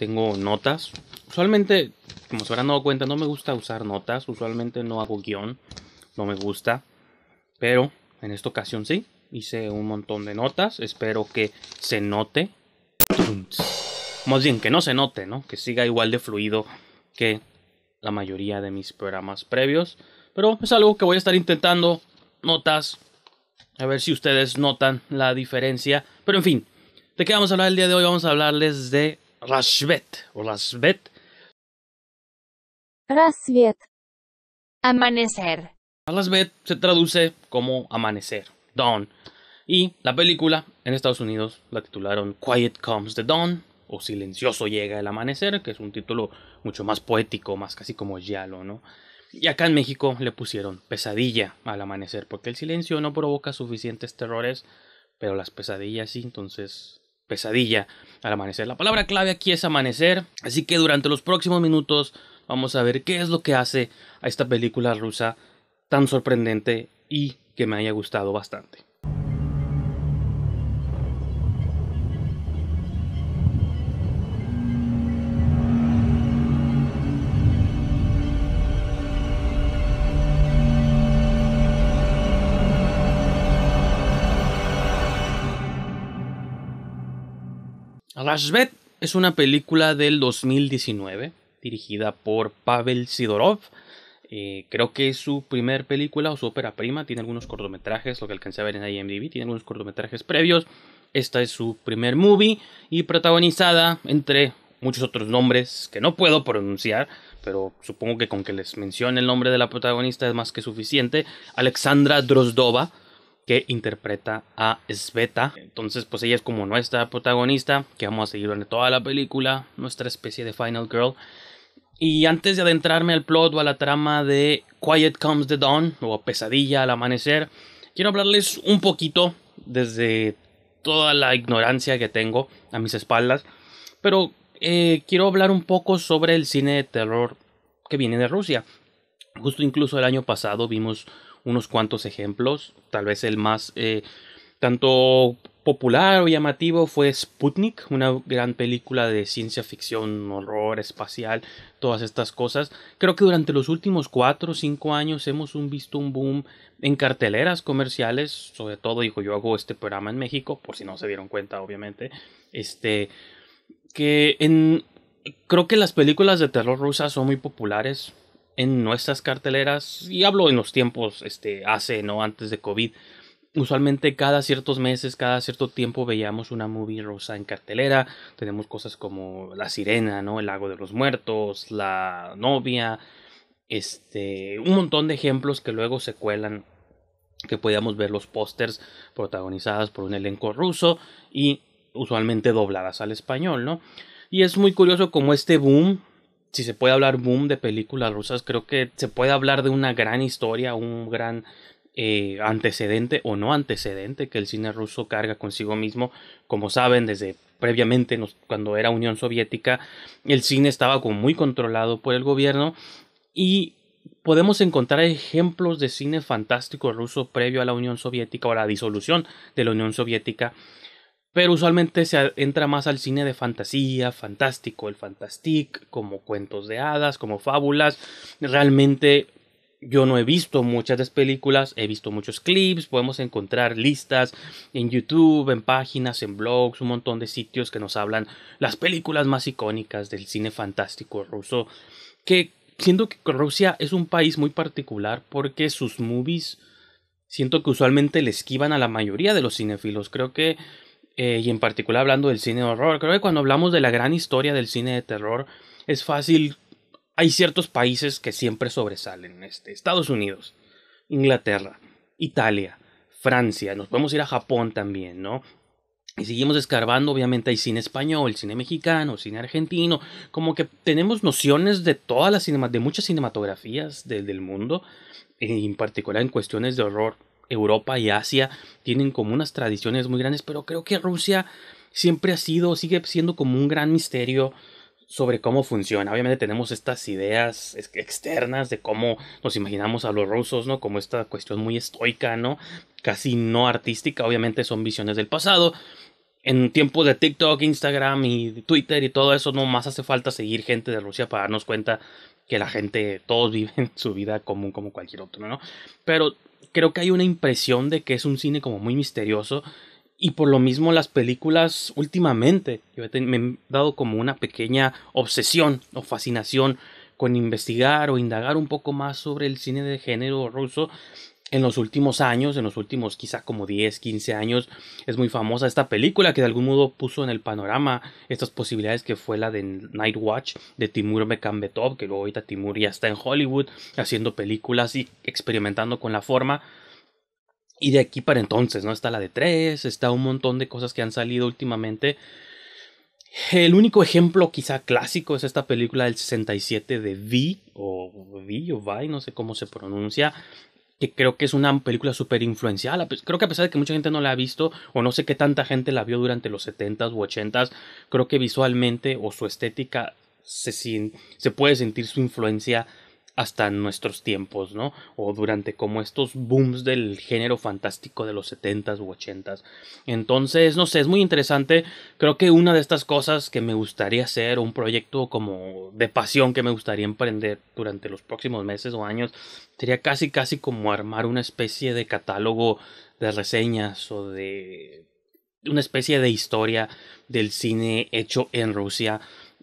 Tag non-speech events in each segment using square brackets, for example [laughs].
tengo notas. Usualmente, como se habrán dado cuenta, no me gusta usar notas. Usualmente no hago guión. No me gusta. Pero en esta ocasión sí. Hice un montón de notas. Espero que se note. Más bien, que no se note, ¿no? Que siga igual de fluido que la mayoría de mis programas previos. Pero es algo que voy a estar intentando. Notas. A ver si ustedes notan la diferencia. Pero en fin. ¿De qué vamos a hablar el día de hoy? Vamos a hablarles de Rashvet o Rasvet. Amanecer. Rasvet se traduce como amanecer, dawn. Y la película en Estados Unidos la titularon Quiet Comes the Dawn o Silencioso llega el amanecer, que es un título mucho más poético, más casi como yalo, ¿no? Y acá en México le pusieron pesadilla al amanecer, porque el silencio no provoca suficientes terrores, pero las pesadillas sí, entonces pesadilla al amanecer. La palabra clave aquí es amanecer, así que durante los próximos minutos vamos a ver qué es lo que hace a esta película rusa tan sorprendente y que me haya gustado bastante. es una película del 2019 dirigida por Pavel Sidorov. Eh, creo que es su primer película o su ópera prima. Tiene algunos cortometrajes, lo que alcancé a ver en IMDb. Tiene algunos cortometrajes previos. Esta es su primer movie y protagonizada entre muchos otros nombres que no puedo pronunciar, pero supongo que con que les mencione el nombre de la protagonista es más que suficiente. Alexandra Drozdova, que interpreta a Sveta. Entonces, pues ella es como nuestra protagonista, que vamos a seguir durante toda la película, nuestra especie de Final Girl. Y antes de adentrarme al plot o a la trama de Quiet Comes the Dawn o Pesadilla al Amanecer, quiero hablarles un poquito desde toda la ignorancia que tengo a mis espaldas, pero eh, quiero hablar un poco sobre el cine de terror que viene de Rusia. Justo incluso el año pasado vimos unos cuantos ejemplos. Tal vez el más eh, tanto popular o llamativo fue Sputnik, una gran película de ciencia ficción, horror, espacial, todas estas cosas. Creo que durante los últimos cuatro o cinco años hemos visto un boom en carteleras comerciales, sobre todo, dijo yo hago este programa en México, por si no se dieron cuenta, obviamente, este, que en, creo que las películas de terror rusas son muy populares, en nuestras carteleras, y hablo en los tiempos este, hace, no antes de COVID, usualmente cada ciertos meses, cada cierto tiempo veíamos una movie rosa en cartelera. Tenemos cosas como La Sirena, ¿no? El Lago de los Muertos, La Novia, este, un montón de ejemplos que luego se cuelan que podíamos ver los pósters protagonizadas por un elenco ruso y usualmente dobladas al español, ¿no? Y es muy curioso como este boom si se puede hablar boom de películas rusas, creo que se puede hablar de una gran historia, un gran eh, antecedente o no antecedente que el cine ruso carga consigo mismo. Como saben, desde previamente, cuando era Unión Soviética, el cine estaba como muy controlado por el gobierno y podemos encontrar ejemplos de cine fantástico ruso previo a la Unión Soviética o a la disolución de la Unión Soviética pero usualmente se entra más al cine de fantasía, fantástico, el fantastic, como cuentos de hadas, como fábulas. Realmente yo no he visto muchas de las películas, he visto muchos clips, podemos encontrar listas en YouTube, en páginas, en blogs, un montón de sitios que nos hablan las películas más icónicas del cine fantástico ruso, que siento que Rusia es un país muy particular porque sus movies siento que usualmente le esquivan a la mayoría de los cinefilos, creo que eh, y en particular hablando del cine de horror, creo que cuando hablamos de la gran historia del cine de terror, es fácil, hay ciertos países que siempre sobresalen, este, Estados Unidos, Inglaterra, Italia, Francia, nos podemos ir a Japón también, ¿no? Y seguimos escarbando, obviamente hay cine español, cine mexicano, cine argentino, como que tenemos nociones de todas las muchas cinematografías del mundo, eh, en particular en cuestiones de horror Europa y Asia tienen como unas tradiciones muy grandes, pero creo que Rusia siempre ha sido, sigue siendo como un gran misterio sobre cómo funciona. Obviamente tenemos estas ideas externas de cómo nos imaginamos a los rusos, ¿no? Como esta cuestión muy estoica, ¿no? Casi no artística, obviamente son visiones del pasado. En tiempos de TikTok, Instagram y Twitter y todo eso, no más hace falta seguir gente de Rusia para darnos cuenta que la gente, todos [laughs] viven su vida común como cualquier otro, ¿no? Pero creo que hay una impresión de que es un cine como muy misterioso y por lo mismo las películas últimamente yo me he dado como una pequeña obsesión o fascinación con investigar o indagar un poco más sobre el cine de género ruso en los últimos años, en los últimos quizá como 10, 15 años, es muy famosa esta película que de algún modo puso en el panorama estas posibilidades que fue la de Night Watch de Timur Mekambetov, que luego ahorita Timur ya está en Hollywood haciendo películas y experimentando con la forma. Y de aquí para entonces, ¿no? Está la de 3, está un montón de cosas que han salido últimamente. El único ejemplo quizá clásico es esta película del 67 de V, o V o no sé cómo se pronuncia, que creo que es una película súper influenciada. Creo que a pesar de que mucha gente no la ha visto, o no sé qué tanta gente la vio durante los 70s u 80s, creo que visualmente o su estética se, se puede sentir su influencia hasta nuestros tiempos, ¿no? O durante como estos booms del género fantástico de los 70s u 80s. Entonces, no sé, es muy interesante. Creo que una de estas cosas que me gustaría hacer, un proyecto como de pasión que me gustaría emprender durante los próximos meses o años, sería casi, casi como armar una especie de catálogo de reseñas o de una especie de historia del cine hecho en Rusia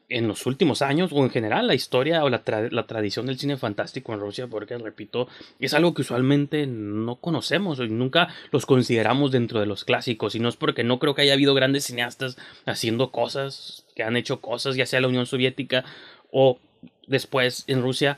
en los últimos años o en general la historia o la, tradición del cine fantástico en Rusia, porque repito, es algo que usualmente no conocemos y nunca los consideramos dentro de los clásicos, y no es porque no creo que haya habido grandes cineastas haciendo cosas, que han hecho cosas, ya sea en la Unión Soviética o después en Rusia,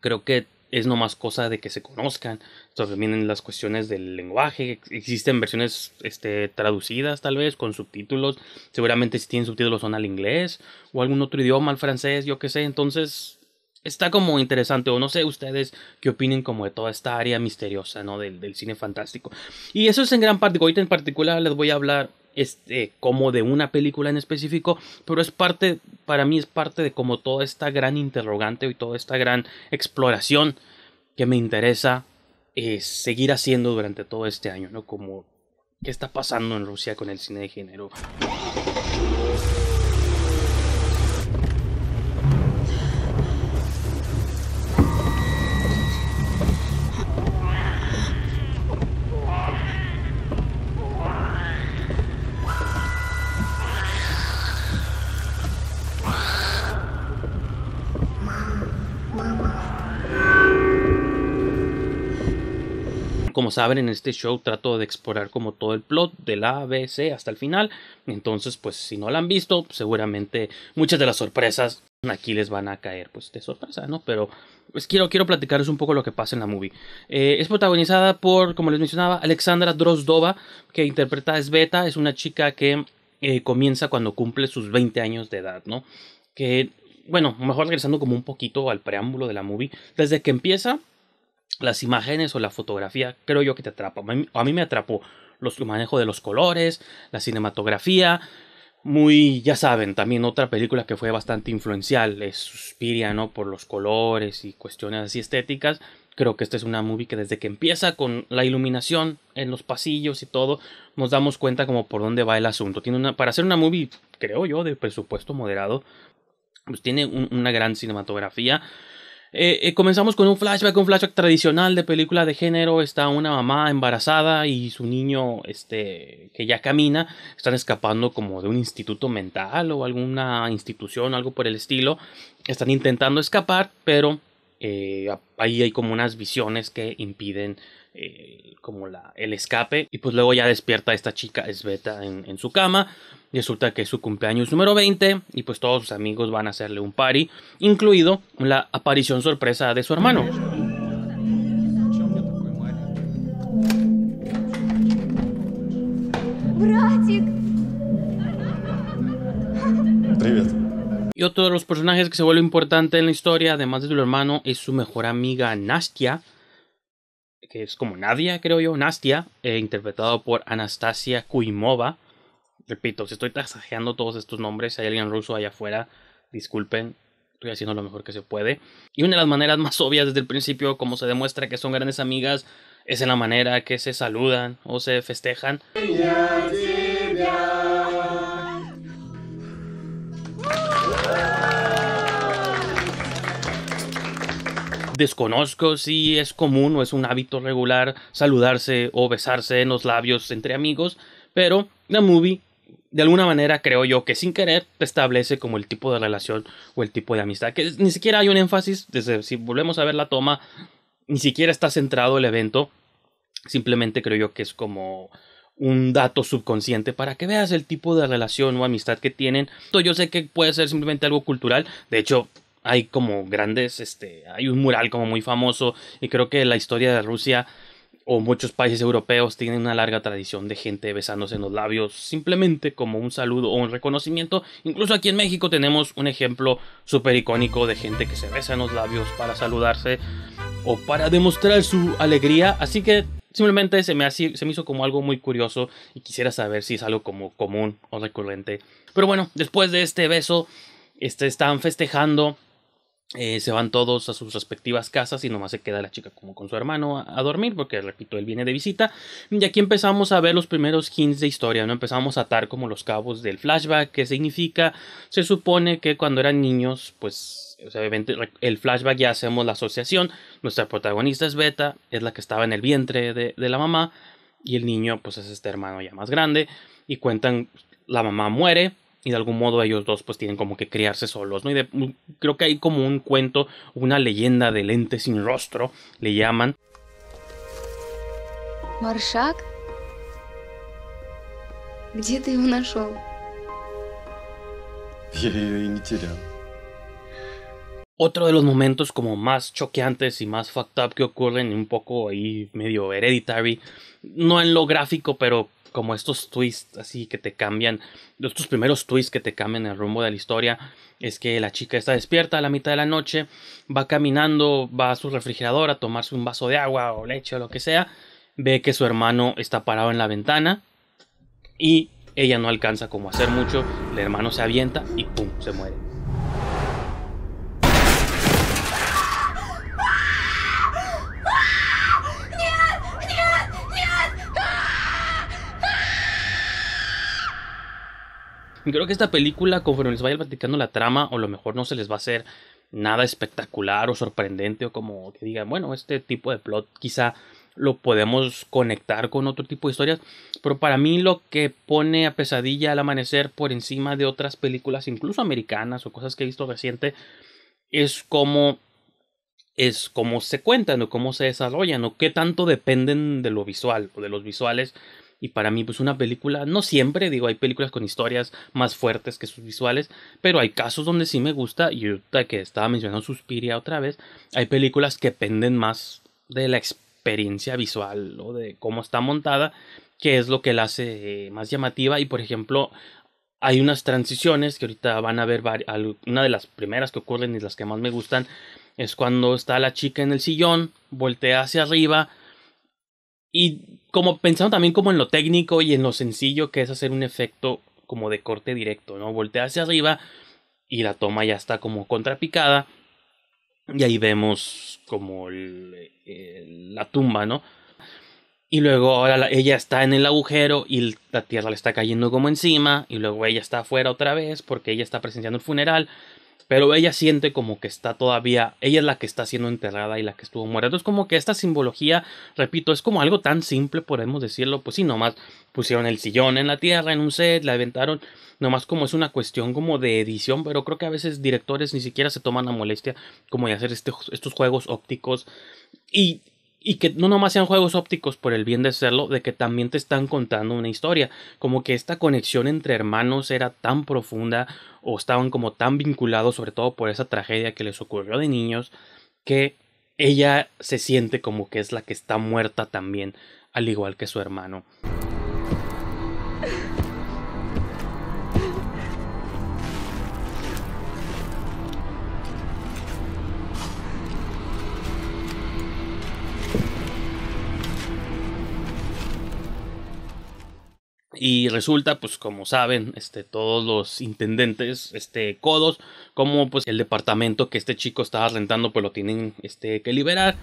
creo que es nomás cosa de que se conozcan. Entonces vienen las cuestiones del lenguaje, existen versiones este, traducidas tal vez con subtítulos, seguramente si tienen subtítulos son al inglés o algún otro idioma, al francés, yo qué sé, entonces está como interesante o no sé ustedes qué opinen como de toda esta área misteriosa, ¿no? Del, del cine fantástico. Y eso es en gran parte, ahorita en particular les voy a hablar este, como de una película en específico, pero es parte, para mí es parte de como toda esta gran interrogante y toda esta gran exploración que me interesa eh, seguir haciendo durante todo este año, ¿no? Como, ¿qué está pasando en Rusia con el cine de género? Como saben, en este show trato de explorar como todo el plot del A, B, hasta el final. Entonces, pues si no la han visto, seguramente muchas de las sorpresas aquí les van a caer pues de sorpresa, ¿no? Pero pues, quiero, quiero platicarles un poco lo que pasa en la movie. Eh, es protagonizada por, como les mencionaba, Alexandra Drozdova, que interpreta a Sveta. Es una chica que eh, comienza cuando cumple sus 20 años de edad, ¿no? Que, bueno, mejor regresando como un poquito al preámbulo de la movie. Desde que empieza, las imágenes o la fotografía creo yo que te atrapa. A mí, me atrapó los manejo de los colores, la cinematografía, muy, ya saben, también otra película que fue bastante influencial es Suspiria, ¿no? Por los colores y cuestiones así estéticas. Creo que esta es una movie que desde que empieza con la iluminación en los pasillos y todo, nos damos cuenta como por dónde va el asunto. Tiene una, para hacer una movie, creo yo, de presupuesto moderado, pues tiene una gran cinematografía, eh, eh, comenzamos con un flashback, un flashback tradicional de película de género. Está una mamá embarazada y su niño, este, que ya camina, están escapando como de un instituto mental o alguna institución, algo por el estilo. Están intentando escapar, pero eh, ahí hay como unas visiones que impiden como la, el escape. Y pues luego ya despierta esta chica Esbeta en, en su cama. Resulta que es su cumpleaños número 20 y pues todos sus amigos van a hacerle un party, incluido la aparición sorpresa de su hermano. Y otro de los personajes que se vuelve importante en la historia, además de su hermano, es su mejor amiga Nastia, que es como Nadia, creo yo, Nastia, eh, interpretado por Anastasia Kuimova. Repito, si estoy tasajeando todos estos nombres, si hay alguien ruso allá afuera, disculpen, estoy haciendo lo mejor que se puede. Y una de las maneras más obvias desde el principio, como se demuestra que son grandes amigas, es en la manera que se saludan o se festejan. Desconozco si es común o es un hábito regular saludarse o besarse en los labios entre amigos, pero la movie de alguna manera creo yo que sin querer establece como el tipo de relación o el tipo de amistad. Que ni siquiera hay un énfasis, desde si volvemos a ver la toma, ni siquiera está centrado el evento. Simplemente creo yo que es como un dato subconsciente para que veas el tipo de relación o amistad que tienen. Yo sé que puede ser simplemente algo cultural. De hecho, hay como grandes, este, hay un mural como muy famoso y creo que la historia de Rusia o muchos países europeos tienen una larga tradición de gente besándose en los labios simplemente como un saludo o un reconocimiento. Incluso aquí en México tenemos un ejemplo súper icónico de gente que se besa en los labios para saludarse o para demostrar su alegría. Así que simplemente se me, se me hizo como algo muy curioso y quisiera saber si es algo como común o recurrente. Pero bueno, después de este beso, este, están festejando eh, se van todos a sus respectivas casas y nomás se queda la chica como con su hermano a, dormir, porque repito, él viene de visita. Y aquí empezamos a ver los primeros hints de historia, ¿no? Empezamos a atar como los cabos del flashback, que significa, se supone que cuando eran niños, pues, obviamente, el flashback ya hacemos la asociación. Nuestra protagonista es Beta, es la que estaba en el vientre de, de la mamá, y el niño, pues, es este hermano ya más grande, y cuentan, la mamá muere, y de algún modo ellos dos pues tienen como que criarse solos, ¿no? Y mm, creo que hay como un cuento, una leyenda de lentes sin rostro, le llaman. ¿Marshak? Где ты otro de los momentos como más choqueantes y más fucked up que ocurren, un poco ahí medio hereditary, no en lo gráfico, pero como estos twists así que te cambian, estos primeros twists que te cambian el rumbo de la historia, es que la chica está despierta a la mitad de la noche, va caminando, va a su refrigerador a tomarse un vaso de agua o leche o lo que sea, ve que su hermano está parado en la ventana y ella no alcanza como hacer mucho, el hermano se avienta y pum, se muere. Creo que esta película, conforme les vaya platicando la trama, o a lo mejor no se les va a hacer nada espectacular o sorprendente, o como que digan, bueno, este tipo de plot quizá lo podemos conectar con otro tipo de historias. Pero para mí lo que pone a pesadilla al amanecer por encima de otras películas, incluso americanas o cosas que he visto reciente, es como es cómo se cuentan o cómo se desarrollan o qué tanto dependen de lo visual o de los visuales y para mí pues una película, no siempre, digo, hay películas con historias más fuertes que sus visuales, pero hay casos donde sí me gusta, y ahorita que estaba mencionando Suspiria otra vez, hay películas que penden más de la experiencia visual o de cómo está montada, que es lo que la hace eh, más llamativa, y por ejemplo, hay unas transiciones que ahorita van a ver, una de las primeras que ocurren y las que más me gustan, es cuando está la chica en el sillón, voltea hacia arriba, y como pensando también como en lo técnico y en lo sencillo que es hacer un efecto como de corte directo, ¿no? Voltea hacia arriba y la toma ya está como contrapicada. Y ahí vemos como la tumba, ¿no? Y luego ahora ella está en el agujero y la tierra le está cayendo como encima. Y luego ella está afuera otra vez porque ella está presenciando el funeral. Pero ella siente como que está todavía, ella es la que está siendo enterrada y la que estuvo muerta. Entonces como que esta simbología, repito, es como algo tan simple, podemos decirlo, pues sí, nomás pusieron el sillón en la tierra, en un set, la aventaron, nomás como es una cuestión como de edición, pero creo que a veces directores ni siquiera se toman la molestia como de hacer este, estos juegos ópticos. Y y que no nomás sean juegos ópticos por el bien de serlo, de que también te están contando una historia, como que esta conexión entre hermanos era tan profunda o estaban como tan vinculados, sobre todo por esa tragedia que les ocurrió de niños, que ella se siente como que es la que está muerta también, al igual que su hermano. Y resulta, pues como saben, este, todos los intendentes, este, codos, como pues el departamento que este chico estaba rentando, pues lo tienen este, que liberar.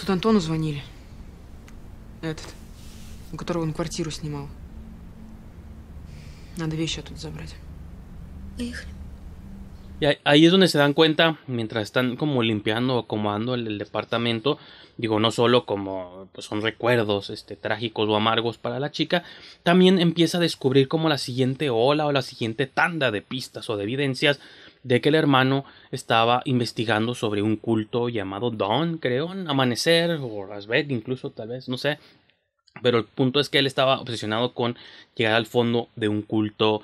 Тут Антону звонили. Этот, у которого он квартиру снимал. Надо вещи оттуда забрать. Поехали. Y ahí es donde se dan cuenta, mientras están como limpiando o acomodando el, departamento, digo, no solo como pues, son recuerdos este, trágicos o amargos para la chica, también empieza a descubrir como la siguiente ola o la siguiente tanda de pistas o de evidencias de que el hermano estaba investigando sobre un culto llamado Dawn, creo, Amanecer o Asbeth incluso tal vez, no sé. Pero el punto es que él estaba obsesionado con llegar al fondo de un culto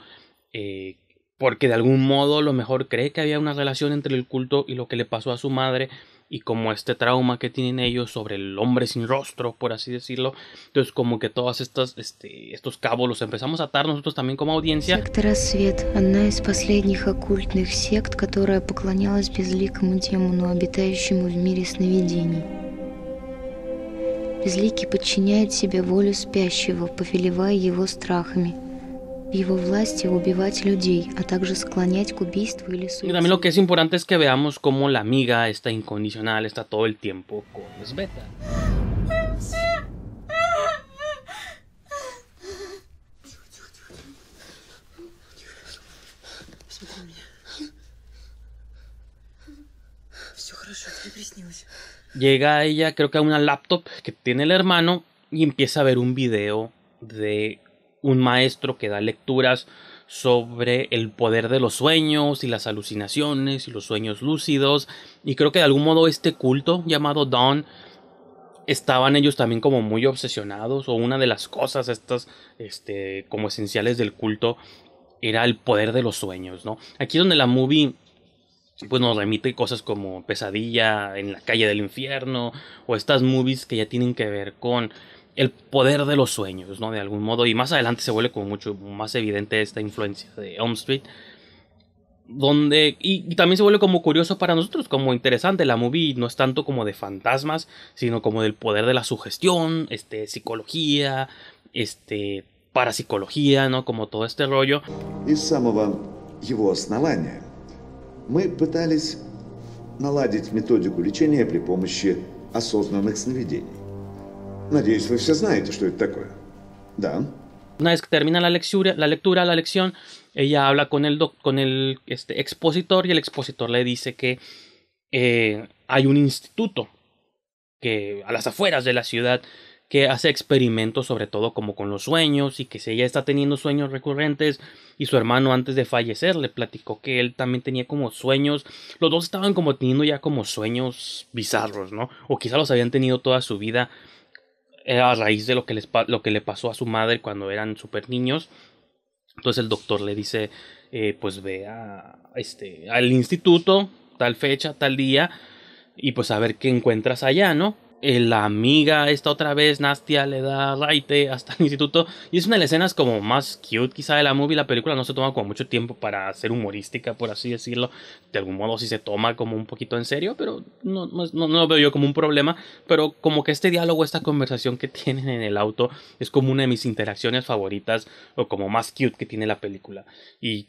eh, porque de algún modo a lo mejor cree que había una relación entre el culto y lo que le pasó a su madre y como este trauma que tienen ellos sobre el hombre sin rostro, por así decirlo. Entonces como que todas estas este, estos cabos los empezamos a atar nosotros también como audiencia. Секта свет одна из последних оккультных сект, которая поклонялась безликому демону, обитающему в мире сновидений. Безликий подчиняет себе волю спящего, повелевая его страхами – y también lo que es importante es que veamos cómo la amiga está incondicional, está todo el tiempo con Sveta. Llega ella, creo que a una laptop que tiene el hermano, y empieza a ver un video de un maestro que da lecturas sobre el poder de los sueños y las alucinaciones y los sueños lúcidos. Y creo que de algún modo este culto llamado Dawn estaban ellos también como muy obsesionados o una de las cosas estas este, como esenciales del culto era el poder de los sueños, ¿no? Aquí es donde la movie pues nos remite cosas como Pesadilla en la calle del infierno o estas movies que ya tienen que ver con el poder de los sueños, ¿no? De algún modo. Y más adelante se vuelve como mucho más evidente esta influencia de Elm Street. Donde. Y, también se vuelve como curioso para nosotros, como interesante. La movie no es tanto como de fantasmas, sino como del poder de la sugestión, este, psicología, este, parapsicología, ¿no? Como todo este rollo. самого его основания мы пытались наладить методику лечения при помощи осознанных сновидений. Nadie вы все знаете, что это такое. Una vez que termina la lectura, la lectura, la lección, ella habla con el, con el este, expositor y el expositor le dice que eh, hay un instituto que a las afueras de la ciudad que hace experimentos sobre todo como con los sueños y que si ella está teniendo sueños recurrentes y su hermano antes de fallecer le platicó que él también tenía como sueños, los dos estaban como teniendo ya como sueños bizarros, ¿no? O quizá los habían tenido toda su vida a raíz de lo que, les, lo que le pasó a su madre cuando eran súper niños. Entonces el doctor le dice, eh, pues ve a, este, al instituto, tal fecha, tal día, y pues a ver qué encuentras allá, ¿no? Eh, la amiga, esta otra vez, Nastia, le da raite hasta el instituto. Y es una de las escenas como más cute quizá de la movie. La película no se toma como mucho tiempo para ser humorística, por así decirlo. De algún modo sí se toma como un poquito en serio, pero no, no, no lo veo yo como un problema. Pero como que este diálogo, esta conversación que tienen en el auto es como una de mis interacciones favoritas o como más cute que tiene la película. Y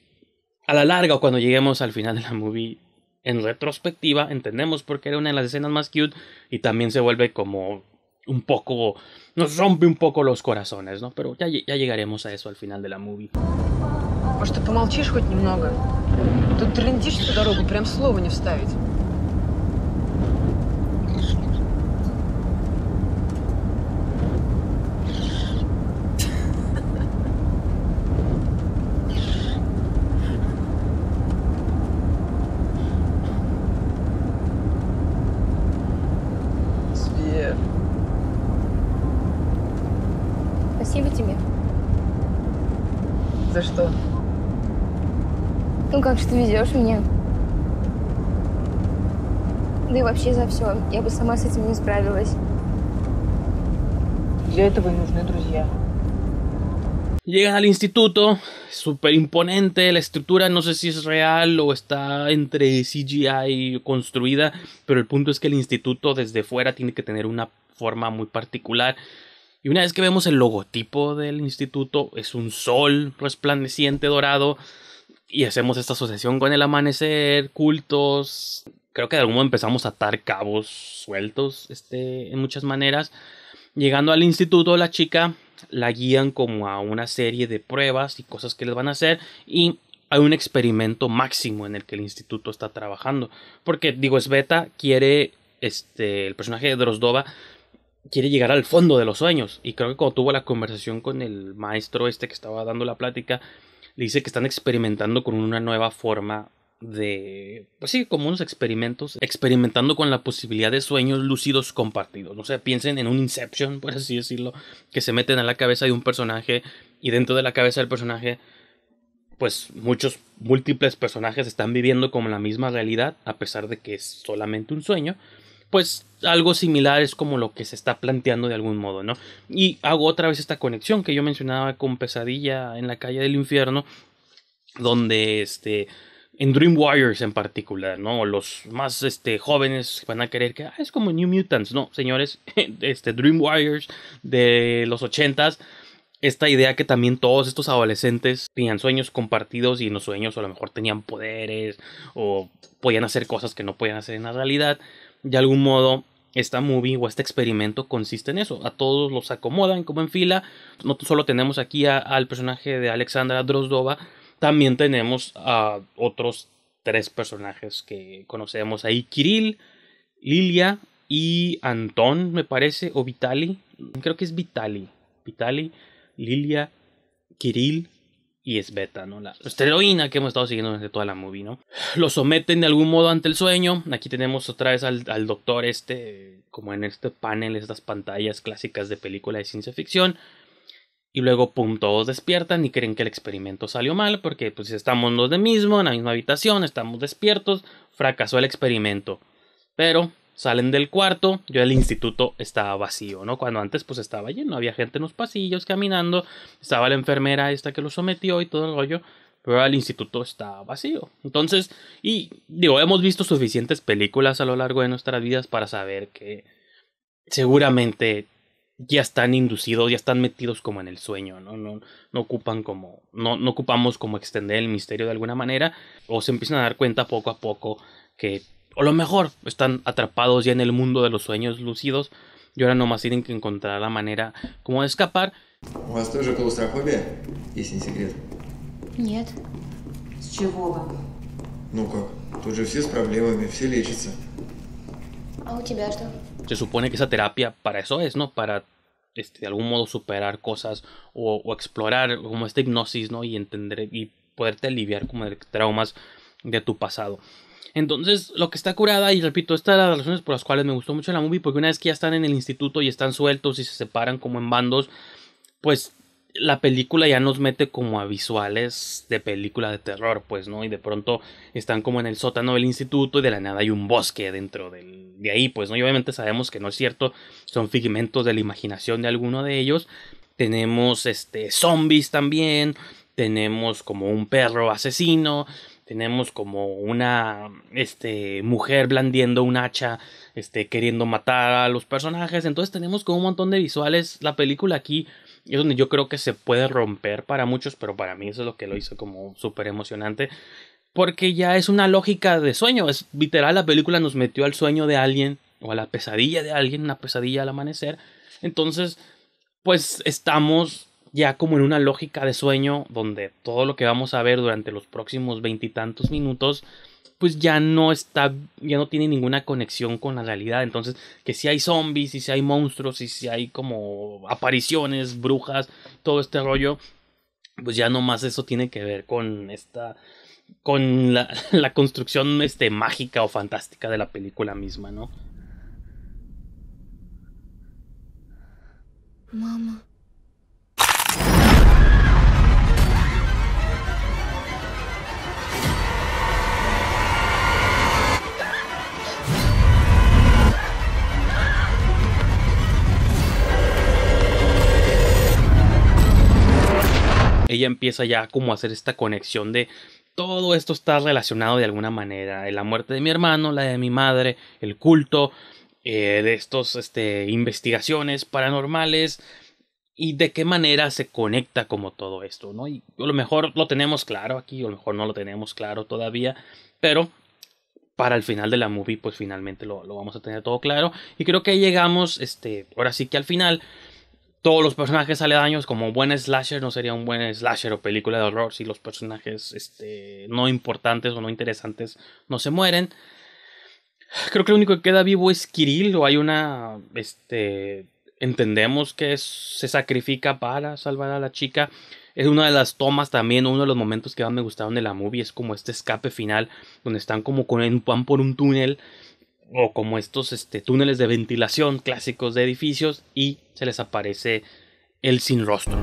a la larga, cuando lleguemos al final de la movie, en retrospectiva entendemos por qué era una de las escenas más cute y también se vuelve como un poco, nos rompe un poco los corazones, ¿no? Pero ya, ya llegaremos a eso al final de la movie. Llegan al instituto, súper imponente, la estructura no sé si es real o está entre CGI construida, pero el punto es que el instituto desde fuera tiene que tener una forma muy particular. Y una vez que vemos el logotipo del instituto, es un sol resplandeciente dorado, y hacemos esta asociación con el amanecer, cultos. Creo que de algún modo empezamos a atar cabos sueltos este, en muchas maneras. Llegando al instituto, la chica la guían como a una serie de pruebas y cosas que les van a hacer y hay un experimento máximo en el que el instituto está trabajando. Porque, digo, beta quiere, este, el personaje de Drosdova quiere llegar al fondo de los sueños. Y creo que cuando tuvo la conversación con el maestro este que estaba dando la plática, le dice que están experimentando con una nueva forma de, pues sí, como unos experimentos, experimentando con la posibilidad de sueños lúcidos compartidos. No sé piensen en un Inception, por así decirlo, que se meten a la cabeza de un personaje y dentro de la cabeza del personaje, pues muchos múltiples personajes están viviendo como la misma realidad, a pesar de que es solamente un sueño pues algo similar es como lo que se está planteando de algún modo, ¿no? Y hago otra vez esta conexión que yo mencionaba con Pesadilla en la calle del infierno, donde este en Dream en particular, ¿no? Los más este, jóvenes van a querer que ah, es como New Mutants, no, señores, [laughs] este Dream de los ochentas, esta idea que también todos estos adolescentes tenían sueños compartidos y en los sueños a lo mejor tenían poderes o podían hacer cosas que no podían hacer en la realidad de algún modo esta movie o este experimento consiste en eso. A todos los acomodan como en fila. No solo tenemos aquí al personaje de Alexandra Drozdova, también tenemos a otros tres personajes que conocemos ahí. Kirill, Lilia y Antón, me parece, o Vitali. Creo que es Vitali. Vitali, Lilia, Kirill y es beta, ¿no? La, heroína que hemos estado siguiendo desde toda la movie, ¿no? Lo someten de algún modo ante el sueño. Aquí tenemos otra vez al, al doctor este, como en este panel, estas pantallas clásicas de película de ciencia ficción. Y luego, pum, todos despiertan y creen que el experimento salió mal porque pues estamos los de mismo, en la misma habitación, estamos despiertos, fracasó el experimento. Pero Salen del cuarto, yo el instituto estaba vacío, ¿no? Cuando antes pues estaba lleno, había gente en los pasillos caminando, estaba la enfermera esta que lo sometió y todo el rollo, pero el instituto está vacío. Entonces, y digo, hemos visto suficientes películas a lo largo de nuestras vidas para saber que seguramente ya están inducidos, ya están metidos como en el sueño, ¿no? No, no ocupan como, no, no ocupamos como extender el misterio de alguna manera, o se empiezan a dar cuenta poco a poco que o lo mejor, están atrapados ya en el mundo de los sueños lúcidos y ahora nomás tienen que encontrar la manera como de escapar. Se supone que esa terapia para eso es, ¿no? Para este, de algún modo superar cosas o, explorar como esta hipnosis, ¿no? Y entender y poderte aliviar como de traumas de tu pasado. Entonces, lo que está curada, y repito, esta es de las razones por las cuales me gustó mucho la movie, porque una vez que ya están en el instituto y están sueltos y se separan como en bandos, pues la película ya nos mete como a visuales de película de terror, pues, ¿no? Y de pronto están como en el sótano del instituto y de la nada hay un bosque dentro de ahí, pues, ¿no? Y obviamente sabemos que no es cierto, son figmentos de la imaginación de alguno de ellos. Tenemos, este, zombies también, tenemos como un perro asesino, tenemos como una este, mujer blandiendo un hacha, este, queriendo matar a los personajes. Entonces tenemos como un montón de visuales. La película aquí es donde yo creo que se puede romper para muchos, pero para mí eso es lo que lo hizo como súper emocionante. Porque ya es una lógica de sueño. Es literal, la película nos metió al sueño de alguien o a la pesadilla de alguien, una pesadilla al amanecer. Entonces, pues estamos ya como en una lógica de sueño donde todo lo que vamos a ver durante los próximos veintitantos minutos pues ya no está, ya no tiene ninguna conexión con la realidad. Entonces, que si hay zombies, y si hay monstruos, y si hay como apariciones, brujas, todo este rollo, pues ya no más eso tiene que ver con esta, con la, [laughs] la construcción este, mágica o fantástica de la película misma, ¿no? Mamá. ella empieza ya como a hacer esta conexión de todo esto está relacionado de alguna manera. La muerte de mi hermano, la de mi madre, el culto, eh, de estas este, investigaciones paranormales y de qué manera se conecta como todo esto, ¿no? Y a lo mejor lo tenemos claro aquí, o a lo mejor no lo tenemos claro todavía, pero para el final de la movie pues finalmente lo, lo vamos a tener todo claro y creo que llegamos, este, ahora sí que al final todos los personajes aledaños, como buen slasher, no sería un buen slasher o película de horror si los personajes este, no importantes o no interesantes no se mueren. Creo que lo único que queda vivo es Kirill, o hay una. Este. Entendemos que se sacrifica para salvar a la chica. Es una de las tomas también, uno de los momentos que más me gustaron de la movie. Es como este escape final, donde están como con, pan por un túnel o como estos este, túneles de ventilación clásicos de edificios y se les aparece el sin rostro.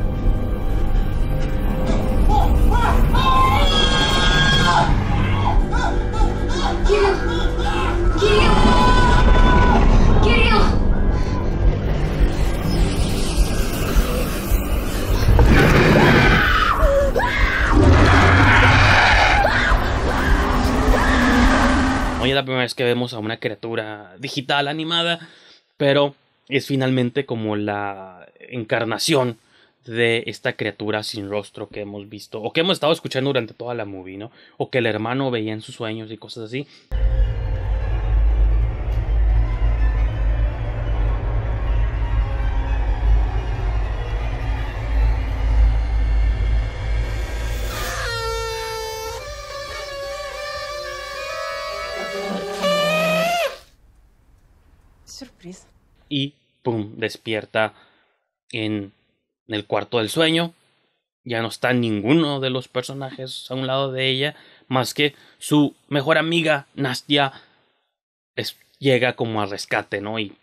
la primera vez que vemos a una criatura digital animada, pero es finalmente como la encarnación de esta criatura sin rostro que hemos visto o que hemos estado escuchando durante toda la movie, ¿no? O que el hermano veía en sus sueños y cosas así. Y, ¡pum!, despierta en el cuarto del sueño. Ya no está ninguno de los personajes a un lado de ella, más que su mejor amiga, Nastia, es, llega como a rescate, ¿no? Y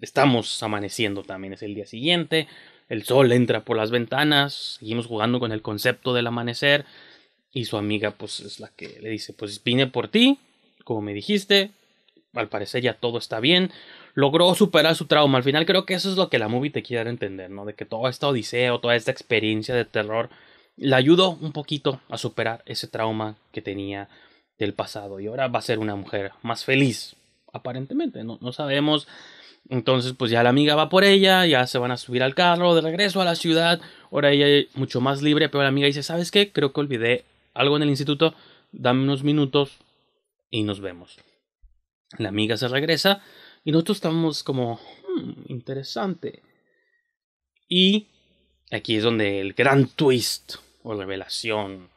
estamos amaneciendo también, es el día siguiente, el sol entra por las ventanas, seguimos jugando con el concepto del amanecer, y su amiga pues es la que le dice, pues vine por ti, como me dijiste, al parecer ya todo está bien, logró superar su trauma. Al final creo que eso es lo que la movie te quiere entender, ¿no? De que toda esta odisea o toda esta experiencia de terror La ayudó un poquito a superar ese trauma que tenía del pasado y ahora va a ser una mujer más feliz, aparentemente, no, no sabemos. Entonces, pues ya la amiga va por ella, ya se van a subir al carro, de regreso a la ciudad. Ahora ella es mucho más libre, pero la amiga dice, ¿sabes qué? Creo que olvidé algo en el instituto, dame unos minutos y nos vemos. La amiga se regresa y nosotros estamos como, hmm, interesante. Y aquí es donde el gran twist o revelación,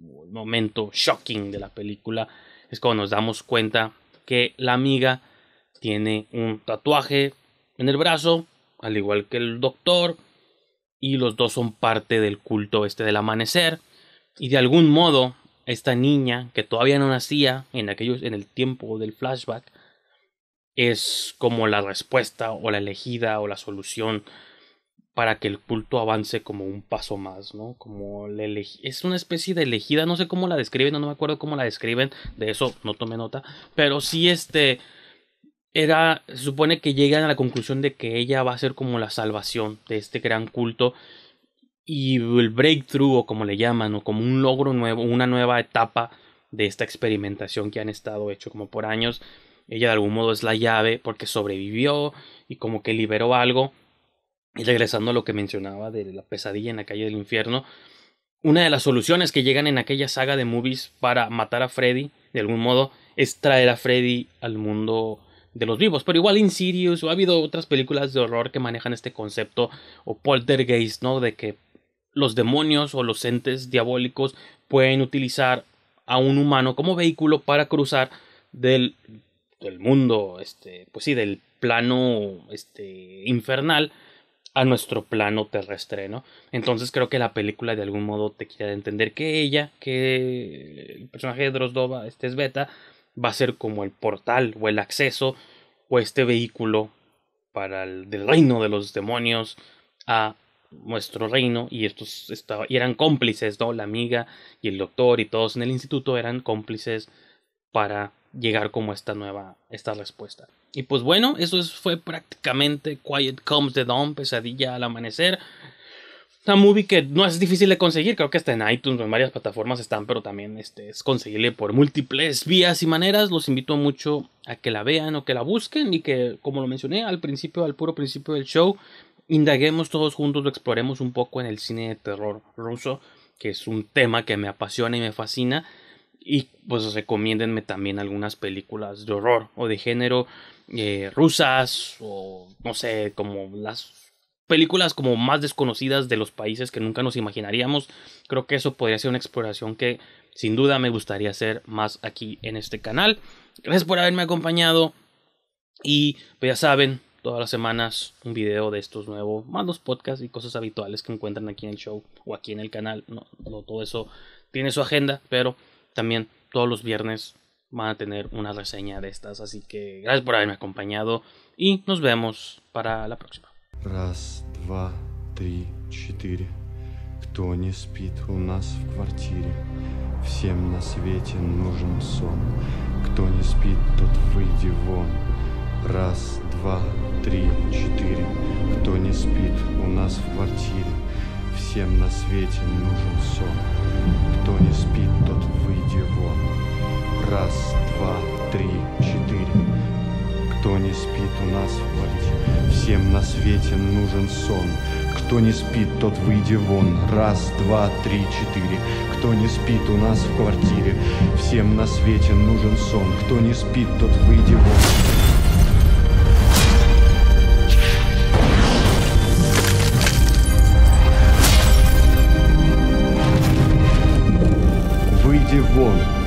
o el momento shocking de la película, es cuando nos damos cuenta que la amiga tiene un tatuaje en el brazo, al igual que el doctor, y los dos son parte del culto este del amanecer, y de algún modo esta niña que todavía no nacía en aquellos en el tiempo del flashback es como la respuesta o la elegida o la solución para que el culto avance como un paso más, ¿no? Como es una especie de elegida, no sé cómo la describen, no, me acuerdo cómo la describen, de eso no tomé nota, pero sí este era se supone que llegan a la conclusión de que ella va a ser como la salvación de este gran culto y el breakthrough o como le llaman o como un logro nuevo, una nueva etapa de esta experimentación que han estado hecho como por años. Ella de algún modo es la llave porque sobrevivió y como que liberó algo. Y regresando a lo que mencionaba de la pesadilla en la calle del infierno, una de las soluciones que llegan en aquella saga de movies para matar a Freddy, de algún modo, es traer a Freddy al mundo de los vivos. Pero igual Insidious, o ha habido otras películas de horror que manejan este concepto, o Poltergeist, ¿no? De que los demonios o los entes diabólicos pueden utilizar a un humano como vehículo para cruzar del, mundo, este, pues sí, del plano este, infernal a nuestro plano terrestre, ¿no? Entonces creo que la película de algún modo te quiere entender que ella, que el personaje de Drosdova este es Beta, va a ser como el portal o el acceso o este vehículo para el del reino de los demonios a nuestro reino y estos y eran cómplices, ¿no? La amiga y el doctor y todos en el instituto eran cómplices para llegar como esta nueva, esta respuesta. Y pues bueno, eso fue prácticamente Quiet Comes the Dawn, Pesadilla al Amanecer. Una movie que no es difícil de conseguir, creo que está en iTunes en varias plataformas están, pero también este, es conseguirle por múltiples vías y maneras. Los invito mucho a que la vean o que la busquen y que, como lo mencioné al principio, al puro principio del show, indaguemos todos juntos, lo exploremos un poco en el cine de terror ruso, que es un tema que me apasiona y me fascina. Y pues recomiéndenme también algunas películas de horror o de género eh, rusas o no sé, como las películas como más desconocidas de los países que nunca nos imaginaríamos. Creo que eso podría ser una exploración que sin duda me gustaría hacer más aquí en este canal. Gracias por haberme acompañado y pues ya saben, todas las semanas un video de estos nuevos, más los podcasts y cosas habituales que encuentran aquí en el show o aquí en el canal. No, todo eso tiene su agenda, pero también todos los viernes van a tener una reseña de estas. Así que gracias por haberme acompañado y nos vemos para la próxima. два, три, четыре. Кто не спит у нас в квартире, всем на свете нужен сон. Кто не спит, тот выйди вон. Раз, два, три, четыре. Кто не спит у нас в квартире, всем на свете нужен сон. Кто не спит, тот выйди вон. Раз, два, три, четыре. Кто не спит у нас в квартире, всем на свете нужен сон. Кто не спит, тот выйди вон. Дивон.